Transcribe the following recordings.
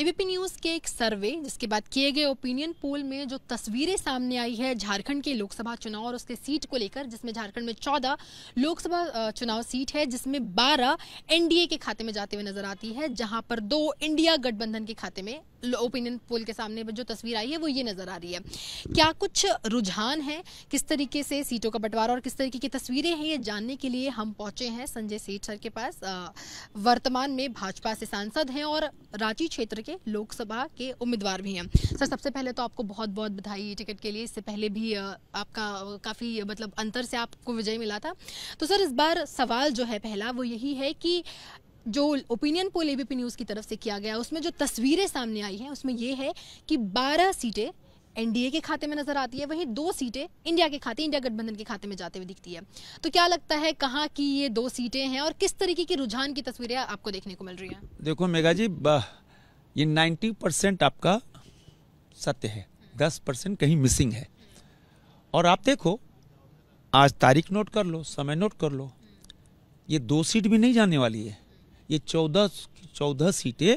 ABP news के एक सर्वे जिसके बाद किए गए ओपिनियन पोल में जो तस्वीरें सामने आई है झारखंड के लोकसभा चुनाव और उसके सीट को लेकर जिसमें झारखंड में चौदह लोकसभा चुनाव सीट है जिसमें बारह एनडीए के खाते में जाते हुए नजर आती है जहां पर दो इंडिया गठबंधन के खाते में ओपिनियन पोल के सामने जो तस्वीर आई है वो ये नज़र आ रही है क्या कुछ रुझान है किस तरीके से सीटों का बंटवारा और किस तरीके की तस्वीरें हैं ये जानने के लिए हम पहुंचे हैं संजय सेठ सर के पास वर्तमान में भाजपा से सांसद हैं और रांची क्षेत्र के लोकसभा के उम्मीदवार भी हैं सर सबसे पहले तो आपको बहुत बहुत बधाई टिकट के लिए इससे पहले भी आपका काफ़ी मतलब अंतर से आपको विजय मिला था तो सर इस बार सवाल जो है पहला वो यही है कि जो ओपिनियन पोल एबीपी न्यूज़ की तरफ से किया गया उसमें जो तस्वीरें सामने आई हैं उसमें ये है कि 12 सीटें एनडीए के खाते में नजर आती है वहीं दो सीटें इंडिया के खाते इंडिया गठबंधन के खाते में जाते हुए दिखती है तो क्या लगता है कहाँ की ये दो सीटें हैं और किस तरीके की रुझान की तस्वीरें आपको देखने को मिल रही हैं देखो मेघा जी ये 90 परसेंट आपका सत्य है 10 परसेंट कहीं मिसिंग है और आप देखो आज तारीख नोट कर लो समय नोट कर लो ये दो सीट भी नहीं जाने वाली है ये चौदह चौदह सीटें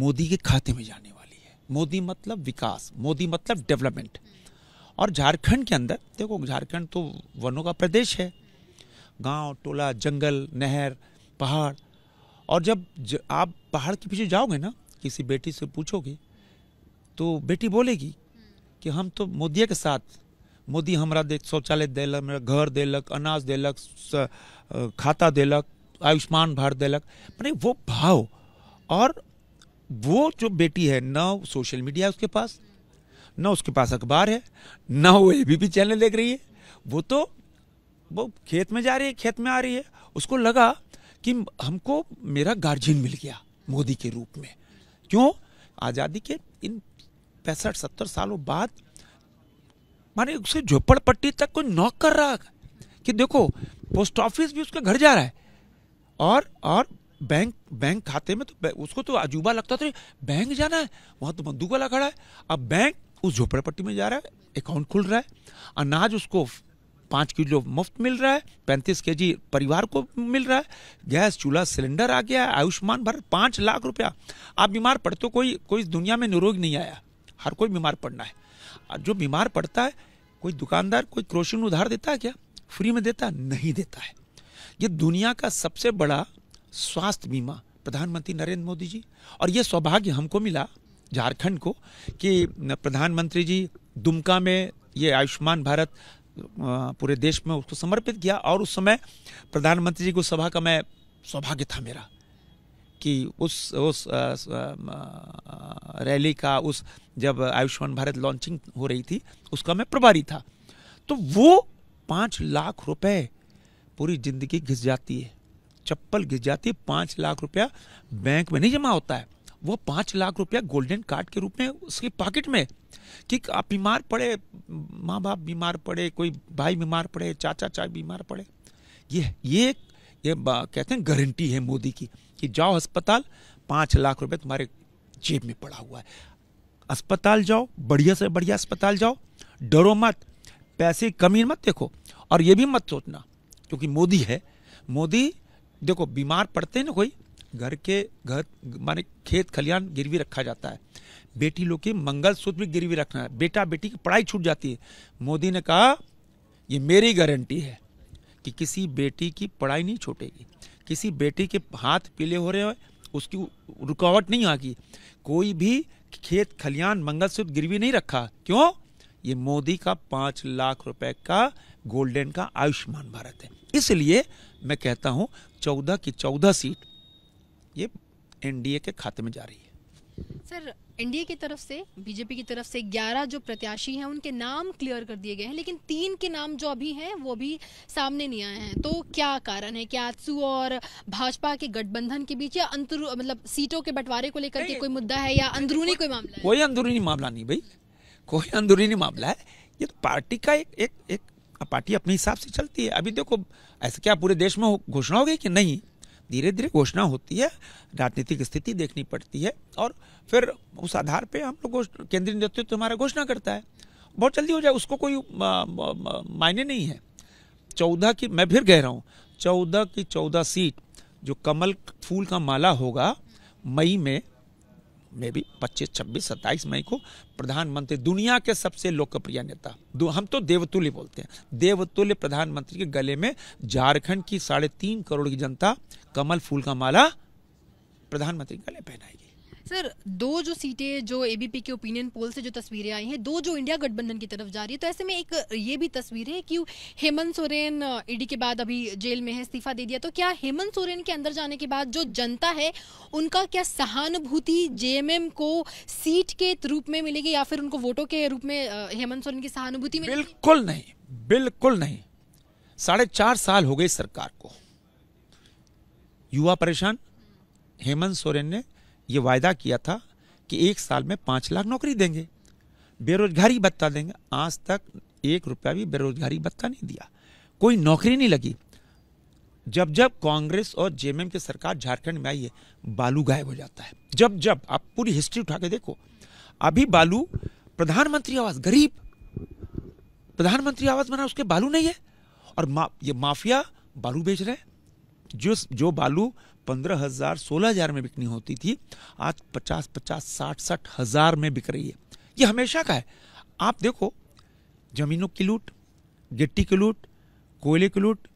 मोदी के खाते में जाने वाली है मोदी मतलब विकास मोदी मतलब डेवलपमेंट और झारखंड के अंदर देखो झारखंड तो वनों का प्रदेश है गांव टोला जंगल नहर पहाड़ और जब ज, आप पहाड़ के पीछे जाओगे ना किसी बेटी से पूछोगे तो बेटी बोलेगी कि हम तो मोदी के साथ मोदी हमारा देख शौचालय दिलक मेरा घर दिलक अनाज दिलक खाता दिलक आयुष्मान भारत दलक मैंने वो भाव और वो जो बेटी है ना सोशल मीडिया उसके पास ना उसके पास अखबार है ना वो एबीपी चैनल देख रही है वो तो वो खेत में जा रही है खेत में आ रही है उसको लगा कि हमको मेरा गार्जियन मिल गया मोदी के रूप में क्यों आज़ादी के इन पैंसठ सत्तर सालों बाद माने उसे झोपड़पट्टी तक कोई नौकर कर रहा कि देखो पोस्ट ऑफिस भी उसके घर जा रहा है और और बैंक बैंक खाते में तो उसको तो अजूबा लगता था बैंक जाना है वहाँ तो बंदूक वाला खड़ा है अब बैंक उस झोपड़पट्टी में जा रहा है अकाउंट खुल रहा है अनाज उसको पाँच किलो मुफ्त मिल रहा है पैंतीस के जी परिवार को मिल रहा है गैस चूल्हा सिलेंडर आ गया आयुष्मान भारत पाँच लाख रुपया आप बीमार पड़ते तो कोई कोई दुनिया में निरोग नहीं आया हर कोई बीमार पड़ना है जो बीमार पड़ता है कोई दुकानदार कोई क्रोशन उधार देता है क्या फ्री में देता नहीं देता है ये दुनिया का सबसे बड़ा स्वास्थ्य बीमा प्रधानमंत्री नरेंद्र मोदी जी और ये सौभाग्य हमको मिला झारखंड को कि प्रधानमंत्री जी दुमका में ये आयुष्मान भारत पूरे देश में उसको समर्पित किया और उस समय प्रधानमंत्री जी को सभा का मैं सौभाग्य था मेरा कि उस उस रैली का उस जब आयुष्मान भारत लॉन्चिंग हो रही थी उसका मैं प्रभारी था तो वो पाँच लाख रुपए पूरी जिंदगी घिस जाती है चप्पल घिस जाती है पाँच लाख रुपया बैंक में नहीं जमा होता है वो पाँच लाख रुपया गोल्डन कार्ड के रूप में उसके पॉकेट में कि आप बीमार पड़े माँ बाप बीमार पड़े कोई भाई बीमार पड़े चाचा चाचा बीमार पड़े ये ये ये कहते हैं गारंटी है मोदी की कि जाओ अस्पताल पाँच लाख रुपये तुम्हारे जेब में पड़ा हुआ है अस्पताल जाओ बढ़िया से बढ़िया अस्पताल जाओ डरो मत पैसे कमी मत देखो और ये भी मत सोचना क्योंकि मोदी है मोदी देखो बीमार पड़ते हैं ना कोई घर के घर माने खेत खलिहान गिरवी रखा जाता है बेटी लोग के मंगलसूत्र भी गिरवी रखना है बेटा बेटी की पढ़ाई छूट जाती है मोदी ने कहा ये मेरी गारंटी है कि किसी बेटी की पढ़ाई नहीं छूटेगी किसी बेटी के हाथ पीले हो रहे हो उसकी रुकावट नहीं आगी कोई भी खेत मंगल मंगलसूत्र गिरवी नहीं रखा क्यों ये मोदी का पाँच लाख रुपए का गोल्डन का आयुष्मान भारत है इसलिए मैं कहता हूँ चौदह की चौदह सीट ये एनडीए के खाते में जा रही है सर एनडीए की तरफ से बीजेपी की तरफ से 11 जो प्रत्याशी हैं उनके नाम क्लियर कर दिए गए हैं लेकिन तीन के नाम जो अभी हैं वो भी सामने नहीं आए हैं तो क्या कारण है क्या आजसू और भाजपा के गठबंधन के बीच या अंतर मतलब सीटों के बंटवारे को लेकर के कोई मुद्दा है या अंदरूनी कोई मामला कोई अंदरूनी मामला नहीं भाई कोई अंदरूनी मामला है ये तो पार्टी का एक एक, एक पार्टी अपने हिसाब से चलती है अभी देखो ऐसे क्या पूरे देश में घोषणा हो गई कि नहीं धीरे धीरे घोषणा होती है राजनीतिक स्थिति देखनी पड़ती है और फिर उस आधार पे हम लोग केंद्रीय नेतृत्व तो हमारा घोषणा करता है बहुत जल्दी हो जाए उसको कोई मायने नहीं है चौदह की मैं फिर कह रहा हूँ चौदह की चौदह सीट जो कमल फूल का माला होगा मई में मे भी पच्चीस छब्बीस सत्ताईस मई को प्रधानमंत्री दुनिया के सबसे लोकप्रिय नेता हम तो देवतुल्य बोलते हैं देवतुल्य प्रधानमंत्री के गले में झारखंड की साढ़े तीन करोड़ की जनता कमल फूल का माला प्रधानमंत्री के गले पहनाएगी सर दो जो सीटें जो एबीपी के ओपिनियन पोल से जो तस्वीरें आई हैं दो जो इंडिया गठबंधन की तरफ जा रही है तो ऐसे में एक ये भी तस्वीर है कि हेमंत सोरेन ईडी e के बाद अभी जेल में है इस्तीफा दे दिया तो क्या हेमंत सोरेन के अंदर जाने के बाद जो जनता है उनका क्या सहानुभूति जेएमएम को सीट के रूप में मिलेगी या फिर उनको वोटों के रूप में हेमंत सोरेन की सहानुभूति मिलेगी बिल्कुल नहीं बिल्कुल नहीं साढ़े चार साल हो गए सरकार को युवा परेशान हेमंत सोरेन ने ये वायदा किया था कि एक साल में पाँच लाख नौकरी देंगे बेरोजगारी भत्ता देंगे आज तक एक रुपया भी बेरोजगारी भत्ता नहीं दिया कोई नौकरी नहीं लगी जब जब कांग्रेस और जेएमएम की सरकार झारखंड में आई है बालू गायब हो जाता है जब जब आप पूरी हिस्ट्री उठा के देखो अभी बालू प्रधानमंत्री आवास गरीब प्रधानमंत्री आवास बना उसके बालू नहीं है और मा, ये माफिया बालू बेच रहे हैं जो जो बालू पंद्रह हज़ार सोलह हज़ार में बिकनी होती थी आज पचास पचास साठ साठ हज़ार में बिक रही है ये हमेशा का है आप देखो जमीनों की लूट गिट्टी की लूट कोयले की लूट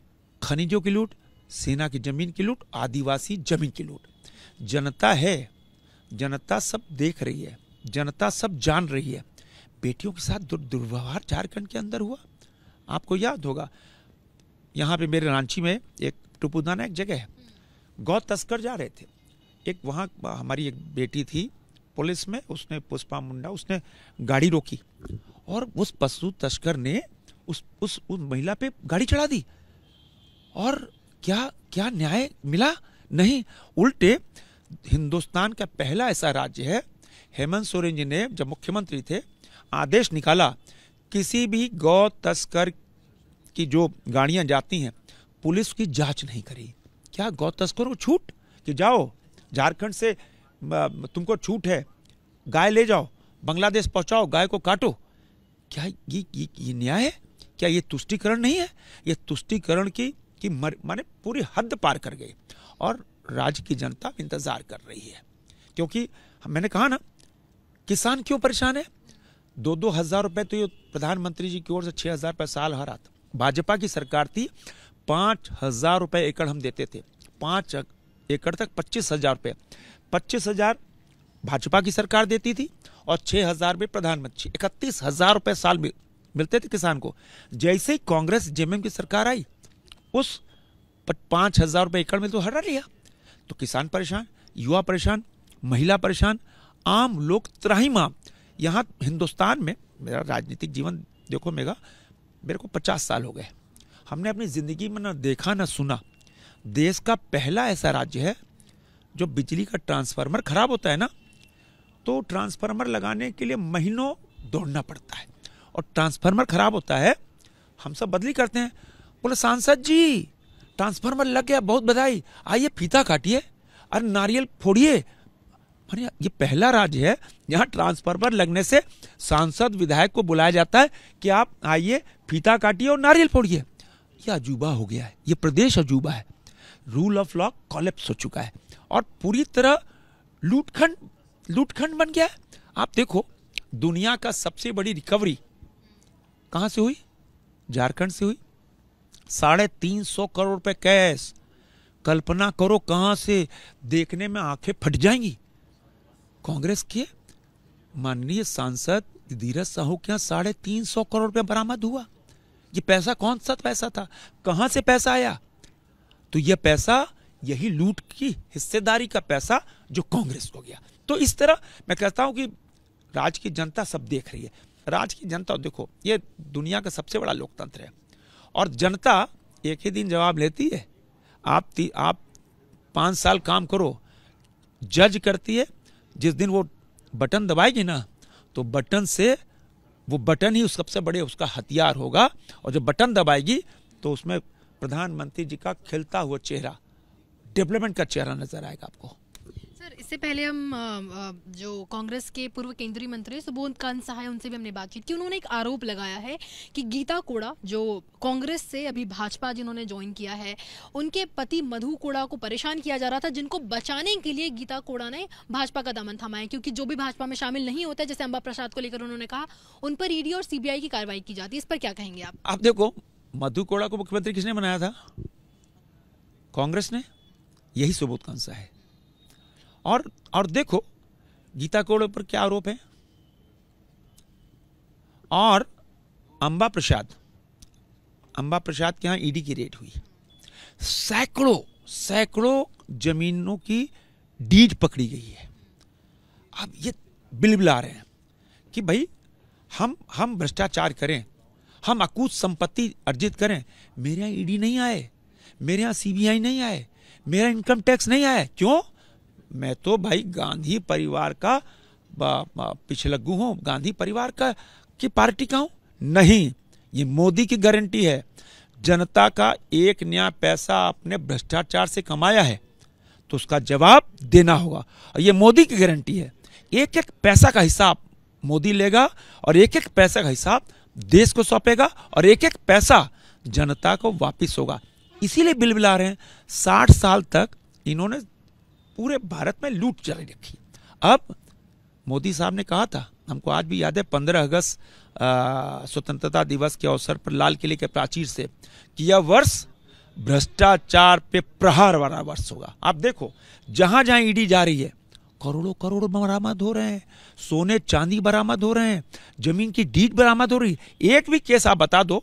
खनिजों की लूट सेना की जमीन की लूट आदिवासी जमीन की लूट जनता है जनता सब देख रही है जनता सब जान रही है बेटियों के साथ दुर्व्यवहार झारखंड के अंदर हुआ आपको याद होगा यहाँ पे मेरे रांची में एक टुपुदाना एक जगह है गौ तस्कर जा रहे थे एक वहाँ हमारी एक बेटी थी पुलिस में उसने पुष्पा मुंडा उसने गाड़ी रोकी और उस पशु तस्कर ने उस उस उस महिला पे गाड़ी चढ़ा दी और क्या क्या न्याय मिला नहीं उल्टे हिंदुस्तान का पहला ऐसा राज्य है हेमंत सोरेन जी ने जब मुख्यमंत्री थे आदेश निकाला किसी भी गौ तस्कर की जो गाड़ियां जाती हैं पुलिस की जांच नहीं करी क्या गौ तस्करों को छूट कि जाओ झारखंड से तुमको छूट है गाय ले जाओ बांग्लादेश पहुंचाओ गाय को काटो क्या ये ये, ये न्याय है क्या ये तुष्टिकरण नहीं है ये तुष्टिकरण की कि माने पूरी हद पार कर गई और राज्य की जनता इंतजार कर रही है क्योंकि मैंने कहा ना किसान क्यों परेशान है दो दो हज़ार रुपये तो ये प्रधानमंत्री जी की ओर से छः हज़ार रुपये साल हर आता भाजपा की सरकार थी पाँच हज़ार रुपये एकड़ हम देते थे पाँच एकड़ तक पच्चीस हज़ार रुपये पच्चीस हज़ार भाजपा की सरकार देती थी और छः हज़ार में प्रधानमंत्री इकतीस हज़ार रुपये साल में मिलते थे किसान को जैसे ही कांग्रेस जेएमएम की सरकार आई उस पाँच हज़ार रुपये एकड़ में तो हटा लिया तो किसान परेशान युवा परेशान महिला परेशान आम लोग त्राही माम यहाँ हिंदुस्तान में मेरा राजनीतिक जीवन देखो मेगा मेरे को पचास साल हो गए हमने अपनी ज़िंदगी में ना देखा ना सुना देश का पहला ऐसा राज्य है जो बिजली का ट्रांसफार्मर ख़राब होता है ना तो ट्रांसफार्मर लगाने के लिए महीनों दौड़ना पड़ता है और ट्रांसफार्मर ख़राब होता है हम सब बदली करते हैं बोले सांसद जी ट्रांसफार्मर लग गया बहुत बधाई आइए फीता काटिए अरे नारियल फोड़िए अरे ये पहला राज्य है जहाँ ट्रांसफार्मर लगने से सांसद विधायक को बुलाया जाता है कि आप आइए फीता काटिए और नारियल फोड़िए यह अजूबा हो गया है ये प्रदेश अजूबा है रूल ऑफ लॉ कॉलेप्स हो चुका है और पूरी तरह लूटखंड लूटखंड बन गया है आप देखो दुनिया का सबसे बड़ी रिकवरी कहाँ से हुई झारखंड से हुई साढ़े तीन सौ करोड़ रुपये कैश कल्पना करो कहाँ से देखने में आंखें फट जाएंगी कांग्रेस के माननीय सांसद धीरज साहू के यहाँ साढ़े तीन सौ करोड़ रुपए बरामद हुआ ये पैसा कौन सा पैसा था कहां से पैसा आया तो यह पैसा यही लूट की हिस्सेदारी का पैसा जो कांग्रेस को गया तो इस तरह मैं कहता हूं कि राज्य की जनता सब देख रही है राज्य की जनता देखो ये दुनिया का सबसे बड़ा लोकतंत्र है और जनता एक ही दिन जवाब लेती है आप ती, आप पांच साल काम करो जज करती है जिस दिन वो बटन दबाएगी ना तो बटन से वो बटन ही सबसे बड़े उसका हथियार होगा और जब बटन दबाएगी तो उसमें प्रधानमंत्री जी का खिलता हुआ चेहरा डेवलपमेंट का चेहरा नजर आएगा आपको इससे पहले हम जो कांग्रेस के पूर्व केंद्रीय मंत्री सुबोध कांत सहाय उनसे भी हमने बातचीत की उन्होंने एक आरोप लगाया है कि गीता कोड़ा जो कांग्रेस से अभी भाजपा जिन्होंने ज्वाइन किया है उनके पति मधु कोड़ा को परेशान किया जा रहा था जिनको बचाने के लिए गीता कोड़ा ने भाजपा का दमन थमाया क्योंकि जो भी भाजपा में शामिल नहीं होता जैसे अंबा प्रसाद को लेकर उन्होंने कहा उन पर ईडी e और सीबीआई की कार्रवाई की जाती है इस पर क्या कहेंगे आप आप देखो मधु कोड़ा को मुख्यमंत्री किसने बनाया था कांग्रेस ने यही सुबोध कांसा है और और देखो गीता कौड़ पर क्या आरोप है और अंबा प्रसाद अंबा प्रसाद के यहाँ ईडी e की रेड हुई सैकड़ों सैकड़ों जमीनों की डीज पकड़ी गई है अब ये बिलबिला रहे हैं कि भाई हम हम भ्रष्टाचार करें हम अकूत संपत्ति अर्जित करें मेरे यहाँ ईडी e नहीं आए मेरे यहाँ सीबीआई नहीं आए मेरा इनकम टैक्स नहीं आया क्यों मैं तो भाई गांधी परिवार का पिछलग्गू हूँ गांधी परिवार का की पार्टी का हूँ नहीं ये मोदी की गारंटी है जनता का एक नया पैसा आपने भ्रष्टाचार से कमाया है तो उसका जवाब देना होगा और ये मोदी की गारंटी है एक एक पैसा का हिसाब मोदी लेगा और एक एक पैसा का हिसाब देश को सौंपेगा और एक एक पैसा जनता को वापस होगा इसीलिए बिल बिला रहे हैं साठ साल तक इन्होंने पूरे भारत में लूट चली रखी अब मोदी साहब ने कहा था हमको आज भी याद है पंद्रह अगस्त स्वतंत्रता दिवस के अवसर पर लाल किले के प्राचीर से कि यह वर्ष भ्रष्टाचार पे प्रहार वाला वर्ष होगा आप देखो जहां जहां ईडी जा रही है करोड़ों करोड़ बरामद हो रहे हैं सोने चांदी बरामद हो रहे हैं जमीन की डीट बरामद हो रही है एक भी केस आप बता दो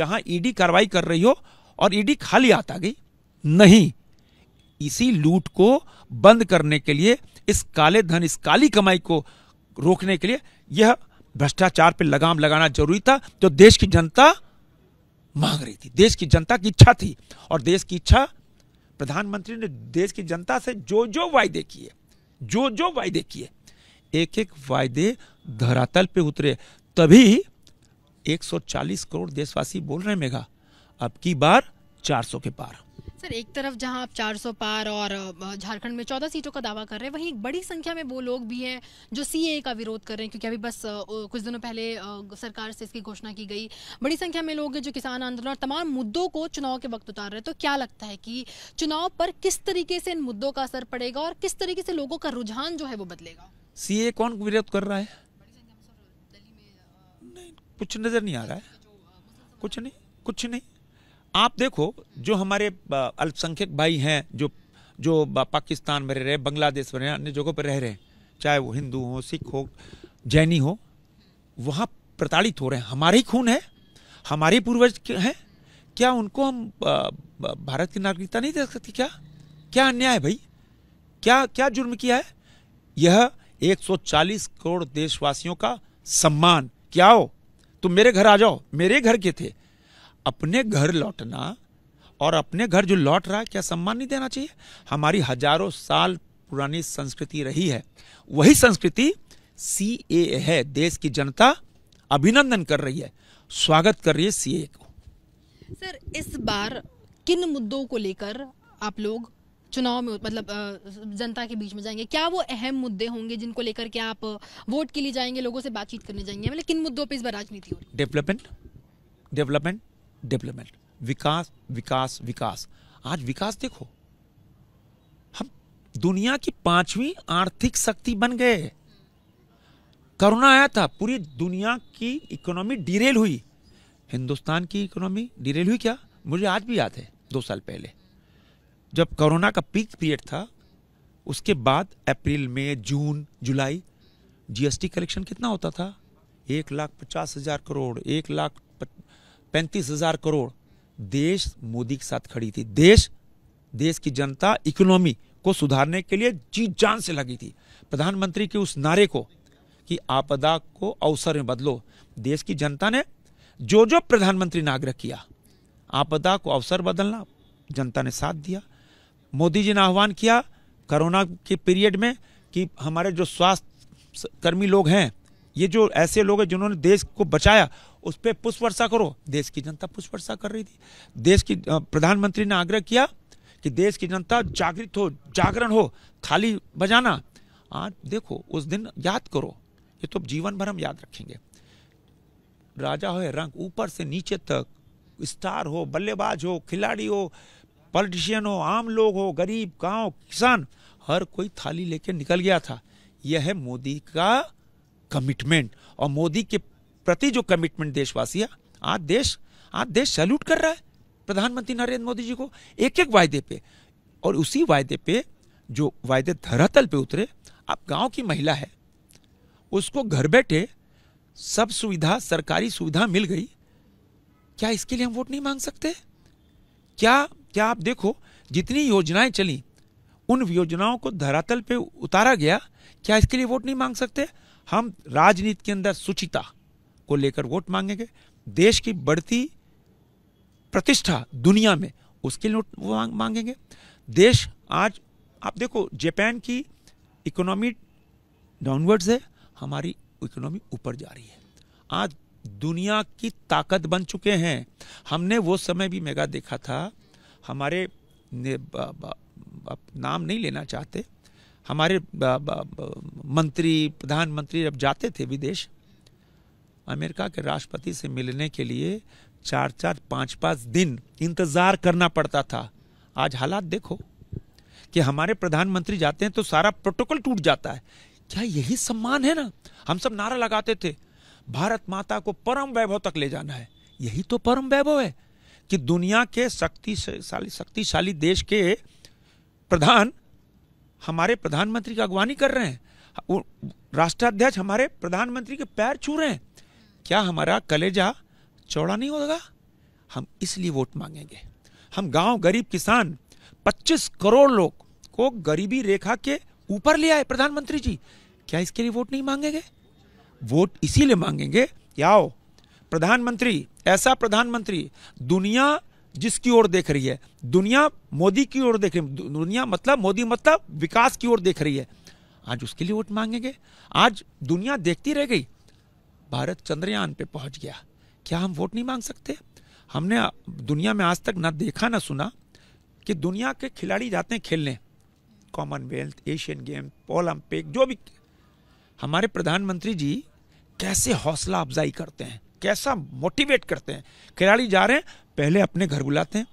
जहां ईडी कार्रवाई कर रही हो और ईडी खाली आता गई नहीं इसी लूट को बंद करने के लिए इस काले धन इस काली कमाई को रोकने के लिए यह भ्रष्टाचार पर लगाम लगाना जरूरी था जो देश की जनता मांग रही थी देश की जनता की इच्छा थी और देश की इच्छा प्रधानमंत्री ने देश की जनता से जो जो वायदे किए जो जो वायदे किए एक एक वायदे धरातल पे उतरे तभी 140 करोड़ देशवासी बोल रहे मेघा अब की बार 400 के पार सर एक तरफ जहां आप 400 पार और झारखंड में 14 सीटों का दावा कर रहे हैं वहीं एक बड़ी संख्या में वो लोग भी हैं जो सीए का विरोध कर रहे हैं क्योंकि अभी बस कुछ दिनों पहले सरकार से इसकी घोषणा की गई बड़ी संख्या में लोग हैं जो किसान आंदोलन और तमाम मुद्दों को चुनाव के वक्त उतार रहे हैं तो क्या लगता है कि चुनाव पर किस तरीके से इन मुद्दों का असर पड़ेगा और किस तरीके से लोगों का रुझान जो है वो बदलेगा सी कौन विरोध कर रहा है कुछ नजर नहीं आ रहा है कुछ नहीं कुछ नहीं आप देखो जो हमारे अल्पसंख्यक भाई हैं जो जो पाकिस्तान में रह रहे बांग्लादेश में रह अन्य जगहों पर रह रहे हैं चाहे वो हिंदू हो सिख हो जैनी हो वहाँ प्रताड़ित हो रहे हैं हमारे ही खून है हमारे पूर्वज हैं क्या उनको हम भारत की नागरिकता नहीं दे सकते क्या क्या अन्याय है भाई क्या क्या जुर्म किया है यह 140 करोड़ देशवासियों का सम्मान क्या हो तुम मेरे घर आ जाओ मेरे घर के थे अपने घर लौटना और अपने घर जो लौट रहा है क्या सम्मान नहीं देना चाहिए हमारी हजारों साल पुरानी संस्कृति रही है वही संस्कृति सी ए है देश की जनता अभिनंदन कर रही है स्वागत कर रही है सी ए को सर इस बार किन मुद्दों को लेकर आप लोग चुनाव में मतलब जनता के बीच में जाएंगे क्या वो अहम मुद्दे होंगे जिनको लेकर के आप वोट के लिए जाएंगे लोगों से बातचीत करने जाएंगे मतलब किन मुद्दों पर इस बार राजनीति हो रही डेवलपमेंट डेवलपमेंट डेवलपमेंट विकास विकास विकास आज विकास देखो हम दुनिया की पांचवी आर्थिक शक्ति बन गए कोरोना आया था पूरी दुनिया की इकोनॉमी डिरेल हुई हिंदुस्तान की इकोनॉमी डिरेल हुई क्या मुझे आज भी याद है दो साल पहले जब कोरोना का पीक पीरियड था उसके बाद अप्रैल मई जून जुलाई जीएसटी कलेक्शन कितना होता था एक लाख पचास हजार करोड़ एक लाख पैंतीस हजार करोड़ देश मोदी के साथ खड़ी थी देश देश की जनता इकोनॉमी को सुधारने के लिए जी जान से लगी थी प्रधानमंत्री के उस नारे को कि आपदा को अवसर में बदलो देश की जनता ने जो जो प्रधानमंत्री ने आग्रह किया आपदा को अवसर बदलना जनता ने साथ दिया मोदी जी ने आह्वान किया कोरोना के पीरियड में कि हमारे जो स्वास्थ्य कर्मी लोग हैं ये जो ऐसे लोग हैं जिन्होंने देश को बचाया उस पर पुष्प वर्षा करो देश की जनता पुष्प वर्षा कर रही थी देश की प्रधानमंत्री ने आग्रह किया कि देश की जनता जागृत हो जागरण हो थाली बजाना आज देखो उस दिन याद करो ये तो जीवन भर हम याद रखेंगे राजा हो रंग ऊपर से नीचे तक स्टार हो बल्लेबाज हो खिलाड़ी हो पॉलिटिशियन हो आम लोग हो गरीब गांव किसान हर कोई थाली लेके निकल गया था यह है मोदी का कमिटमेंट और मोदी के प्रति जो कमिटमेंट देशवासी है आज देश आज देश सैल्यूट कर रहा है प्रधानमंत्री नरेंद्र मोदी जी को एक एक वायदे पे और उसी वायदे पे जो वायदे धरातल पे उतरे आप गांव की महिला है उसको घर बैठे सब सुविधा सरकारी सुविधा मिल गई क्या इसके लिए हम वोट नहीं मांग सकते क्या क्या आप देखो जितनी योजनाएं चली उन योजनाओं को धरातल पे उतारा गया क्या इसके लिए वोट नहीं मांग सकते हम राजनीति के अंदर सुचिता को लेकर वोट मांगेंगे देश की बढ़ती प्रतिष्ठा दुनिया में उसके लिए वो मांगेंगे देश आज आप देखो जापान की इकोनॉमी डाउनवर्ड्स है हमारी इकोनॉमी ऊपर जा रही है आज दुनिया की ताकत बन चुके हैं हमने वो समय भी मेगा देखा था हमारे ने बा, बा, नाम नहीं लेना चाहते हमारे मंत्री प्रधानमंत्री जब जाते थे विदेश अमेरिका के राष्ट्रपति से मिलने के लिए चार चार पाँच पाँच दिन इंतज़ार करना पड़ता था आज हालात देखो कि हमारे प्रधानमंत्री जाते हैं तो सारा प्रोटोकॉल टूट जाता है क्या यही सम्मान है ना हम सब नारा लगाते थे भारत माता को परम वैभव तक ले जाना है यही तो परम वैभव है कि दुनिया के शक्तिशाली शक्तिशाली देश के प्रधान हमारे प्रधानमंत्री की अगवानी कर रहे हैं राष्ट्राध्यक्ष हमारे प्रधानमंत्री के पैर छू रहे हैं क्या हमारा कलेजा चौड़ा नहीं होगा हम इसलिए वोट मांगेंगे हम गांव गरीब किसान 25 करोड़ लोग को गरीबी रेखा के ऊपर ले आए प्रधानमंत्री जी क्या इसके लिए वोट नहीं मांगेंगे वोट इसीलिए मांगेंगे आओ प्रधानमंत्री ऐसा प्रधानमंत्री दुनिया जिसकी ओर देख रही है दुनिया मोदी की ओर देख रही है दुनिया मतलब मोदी मतलब विकास की ओर देख रही है आज उसके लिए वोट मांगेंगे आज दुनिया देखती रह गई भारत चंद्रयान पे पहुंच गया क्या हम वोट नहीं मांग सकते हमने दुनिया में आज तक ना देखा ना सुना कि दुनिया के खिलाड़ी जाते हैं खेलने कॉमनवेल्थ एशियन गेम ओलंपिक जो भी हमारे प्रधानमंत्री जी कैसे हौसला अफजाई करते हैं कैसा मोटिवेट करते हैं खिलाड़ी जा रहे हैं पहले अपने घर बुलाते हैं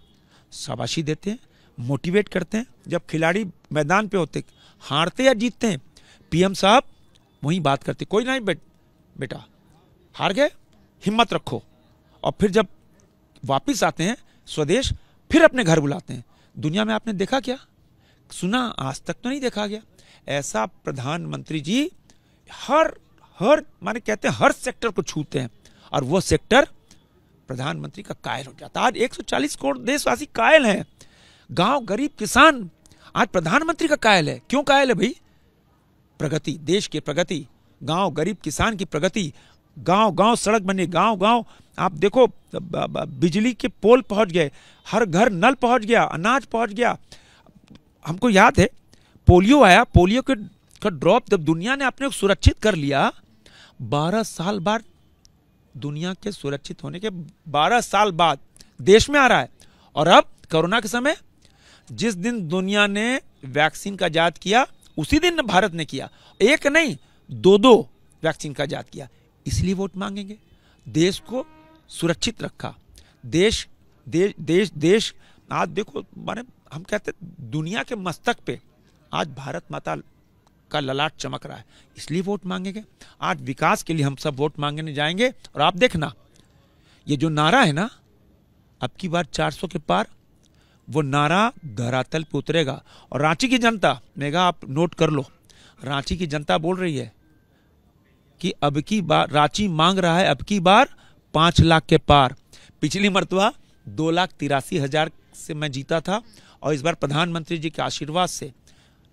शाबाशी देते हैं मोटिवेट करते हैं जब खिलाड़ी मैदान पे होते हारते या जीतते हैं पीएम साहब वहीं बात करते कोई नहीं बेट बेटा हार गए हिम्मत रखो और फिर जब वापस आते हैं स्वदेश फिर अपने घर बुलाते हैं दुनिया में आपने देखा क्या सुना आज तक तो नहीं देखा गया ऐसा प्रधानमंत्री जी हर हर माने कहते हैं हर सेक्टर को छूते हैं और वो सेक्टर प्रधानमंत्री का कायल हो जाता आज 140 करोड़ देशवासी कायल हैं गांव गरीब किसान आज प्रधानमंत्री का कायल है क्यों कायल है भाई प्रगति देश की प्रगति गांव गरीब किसान की प्रगति गांव गांव सड़क बने गांव गांव आप देखो बिजली के पोल पहुंच गए हर घर नल पहुंच गया अनाज पहुंच गया हमको याद है पोलियो आया पोलियो के का ड्रॉप जब दुनिया ने अपने सुरक्षित कर लिया बारह साल बाद दुनिया के सुरक्षित होने के 12 साल बाद देश में आ रहा है और अब कोरोना के समय जिस दिन दुनिया ने वैक्सीन का जात किया उसी दिन भारत ने किया एक नहीं दो दो वैक्सीन का जात किया इसलिए वोट मांगेंगे देश को सुरक्षित रखा देश देश देश देश आज देखो माने हम कहते दुनिया के मस्तक पे आज भारत माता का ललाट चमक रहा है इसलिए वोट मांगेंगे आज विकास के लिए हम सब वोट मांगने जाएंगे और आप देखना ये जो नारा है ना अब की बार 400 के पार वो नारा धरातल पे उतरेगा और रांची की जनता मेगा आप नोट कर लो रांची की जनता बोल रही है कि अब की बार रांची मांग रहा है अब की बार पांच लाख के पार पिछली मरतबा दो लाख तिरासी हजार से मैं जीता था और इस बार प्रधानमंत्री जी के आशीर्वाद से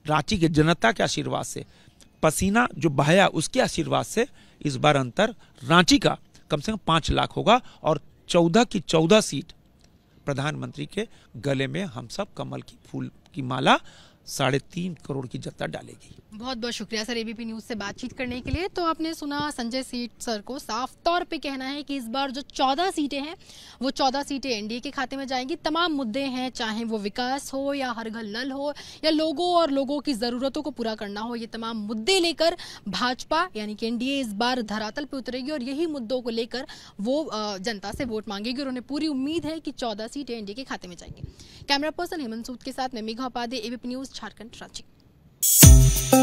रांची के जनता के आशीर्वाद से पसीना जो बहाया उसके आशीर्वाद से इस बार अंतर रांची का कम से कम पाँच लाख होगा और चौदह की चौदह सीट प्रधानमंत्री के गले में हम सब कमल की फूल की माला साढ़े तीन करोड़ की जनता डालेगी बहुत बहुत शुक्रिया सर एबीपी न्यूज से बातचीत करने के लिए तो आपने सुना संजय सीट सर को साफ तौर पे कहना है कि इस बार जो चौदह सीटें हैं वो चौदह सीटें एनडीए के खाते में जाएंगी तमाम मुद्दे हैं चाहे वो विकास हो या हर घर नल हो या लोगों और लोगों की ज़रूरतों को पूरा करना हो ये तमाम मुद्दे लेकर भाजपा यानी कि एनडीए इस बार धरातल पर उतरेगी और यही मुद्दों को लेकर वो जनता से वोट मांगेगी और उन्हें पूरी उम्मीद है कि चौदह सीटें एनडीए के खाते में जाएंगी कैमरा पर्सन हेमंत सूद के साथ मैं मेघा उपाध्याय एबीपी न्यूज झारखंड राज्य